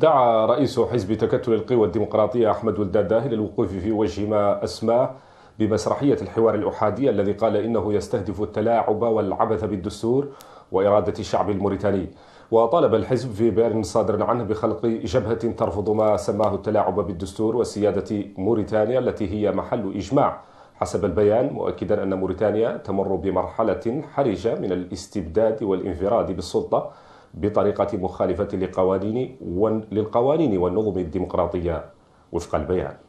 دعا رئيس حزب تكتل القوى الديمقراطية أحمد ولداداه للوقوف في وجه ما أسماه بمسرحية الحوار الأحادي الذي قال إنه يستهدف التلاعب والعبث بالدستور وإرادة الشعب الموريتاني وطالب الحزب في بيان صادر عنه بخلق جبهة ترفض ما سماه التلاعب بالدستور وسيادة موريتانيا التي هي محل إجماع حسب البيان مؤكدا أن موريتانيا تمر بمرحلة حرجة من الاستبداد والانفراد بالسلطة بطريقة مخالفة للقوانين والنظم الديمقراطية وفق البيان